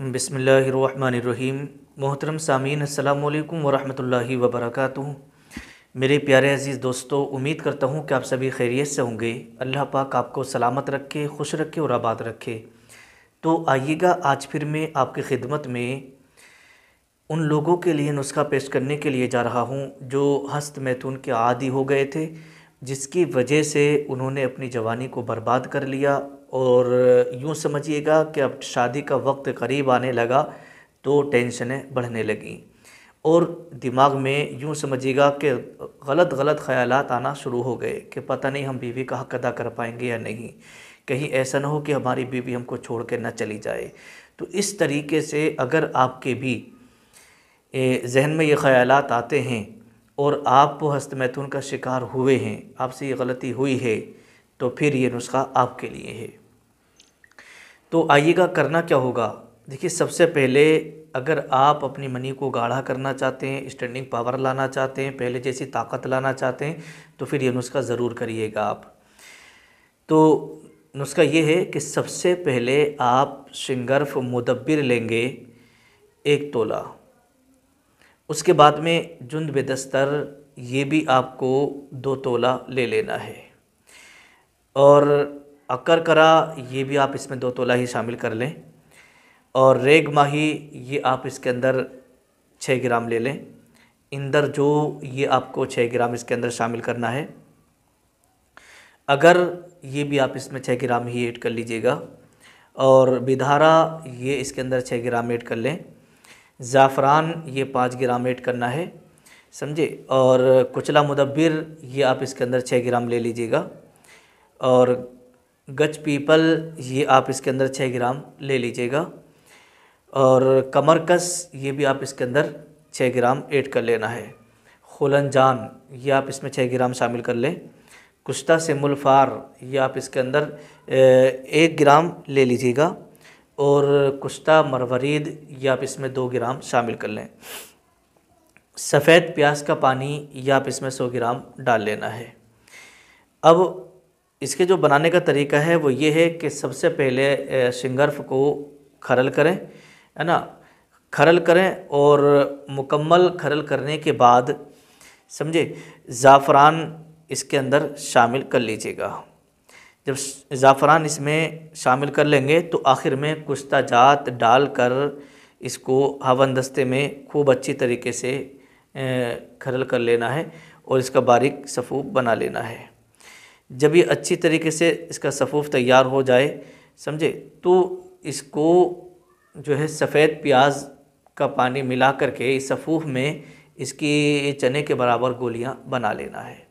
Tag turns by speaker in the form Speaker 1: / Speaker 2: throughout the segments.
Speaker 1: बसमीम मोहतरम सामीन अल्लाम वरहमल वबरक मेरे प्यारे अज़ीज़ दोस्तों उम्मीद करता हूँ कि आप सभी खैरियत से होंगे अल्लाह पाक आपको सलामत रखे खुश रखे और आबाद रखे तो आइएगा आज फिर मैं आपकी खिदमत में उन लोगों के लिए नुस्खा पेश करने के लिए जा रहा हूँ जो हस्त मैथुन के आदि हो गए थे जिसकी वजह से उन्होंने अपनी जवानी को बर्बाद कर लिया और यूँ समझिएगा कि अब शादी का वक्त करीब आने लगा तो टेंशनें बढ़ने लगी और दिमाग में यूँ समझिएगा कि गलत गलत ख्याल आना शुरू हो गए कि पता नहीं हम बीवी का हक अदा कर पाएंगे या नहीं कहीं ऐसा ना हो कि हमारी बीवी हमको छोड़ के ना चली जाए तो इस तरीके से अगर आपके भी जहन में ये ख्याल आते हैं और आप हस्तमैथुन का शिकार हुए हैं आपसे ये गलती हुई है तो फिर ये नुस्खा आपके लिए है तो आइएगा करना क्या होगा देखिए सबसे पहले अगर आप अपनी मनी को गाढ़ा करना चाहते हैं स्टैंडिंग पावर लाना चाहते हैं पहले जैसी ताकत लाना चाहते हैं तो फिर ये नुस्खा ज़रूर करिएगा आप तो नुस्खा ये है कि सबसे पहले आप शिंगर्फ मुदब्बिर लेंगे एक तोला उसके बाद में जुंद बेदस्तर ये भी आपको दो तोला ले लेना है और अकर करा ये भी आप इसमें दो तोला ही शामिल कर लें और रेग माही ये आप इसके अंदर छः ग्राम ले लें इंदर जो ये आपको छः ग्राम इसके अंदर शामिल करना है अगर ये भी आप इसमें छः ग्राम ही ऐड कर लीजिएगा और बिधारा ये इसके अंदर छः ग्राम ऐड कर लें ज़ाफ़रान ये पाँच ग्राम ऐड करना है समझे और कुचला मुदब्बिर ये आप इसके अंदर छः ग्राम ले लीजिएगा और गच पीपल ये आप इसके अंदर छः ग्राम ले लीजिएगा और कमरकस ये भी आप इसके अंदर छः ग्राम ऐड कर लेना है जान ये आप इसमें छः ग्राम शामिल कर लें कुश्ता से ये आप इसके अंदर एक ग्राम ले लीजिएगा और कुश्ता मरवरीद ये आप इसमें दो ग्राम शामिल कर लें सफ़ेद प्याज का पानी ये आप इसमें सौ ग्राम डाल लेना है अब इसके जो बनाने का तरीका है वो ये है कि सबसे पहले शिंगर्फ को खरल करें है ना खरल करें और मुकम्मल खरल करने के बाद समझे ज़ाफ़रान इसके अंदर शामिल कर लीजिएगा जब ज़ाफ़रान इसमें शामिल कर लेंगे तो आखिर में कुश्ता जात डाल कर इसको हवन दस्ते में खूब अच्छी तरीके से खरल कर लेना है और इसका बारीक सफ़ूब बना लेना है जब ये अच्छी तरीके से इसका सफ़ूफ़ तैयार हो जाए समझे तो इसको जो है सफ़ेद प्याज का पानी मिला करके इस सफ़ूफ़ में इसकी चने के बराबर गोलियाँ बना लेना है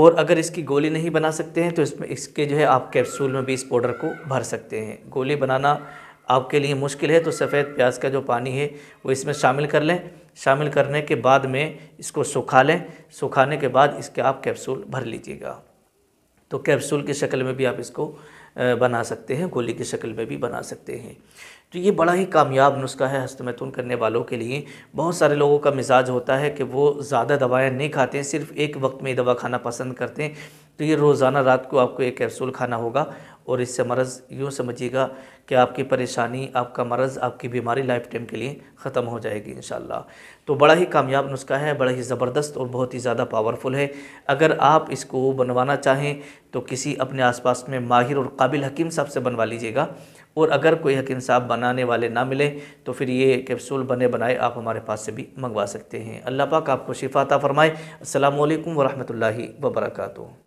Speaker 1: और अगर इसकी गोली नहीं बना सकते हैं तो इसमें इसके जो है आप कैप्सूल में भी इस पाउडर को भर सकते हैं गोली बनाना आपके लिए मुश्किल है तो सफ़ेद प्याज का जो पानी है वो इसमें शामिल कर लें शामिल करने के बाद में इसको सुखा लें सुखाने के बाद इसके आप कैप्सूल भर लीजिएगा तो कैप्सूल की शक्ल में भी आप इसको बना सकते हैं गोली की शक्ल में भी बना सकते हैं तो ये बड़ा ही कामयाब नुस्खा है हस्तमैथुन करने वालों के लिए बहुत सारे लोगों का मिजाज होता है कि वो ज़्यादा दवाएं नहीं खाते हैं सिर्फ एक वक्त में ही दवा खाना पसंद करते हैं तो ये रोज़ाना रात को आपको एक कैप्सूल खाना होगा और इससे मर्ज़ यूँ समझिएगा कि आपकी परेशानी आपका मर्ज़ आपकी बीमारी लाइफ टाइम के लिए ख़त्म हो जाएगी इन तो बड़ा ही कामयाब नुस्खा है बड़ा ही ज़बरदस्त और बहुत ही ज़्यादा पावरफुल है अगर आप इसको बनवाना चाहें तो किसी अपने आसपास में माहिर और काबिल हकीम साहब से बनवा लीजिएगा और अगर कोई हक इंसाफ बनाने वाले ना मिले तो फिर ये कैप्सूल बने बनाए आप हमारे पास से भी मंगवा सकते हैं अल्लाह पाक आपको शिफाता फ़रमाए अल्लाम वरहमल वर्का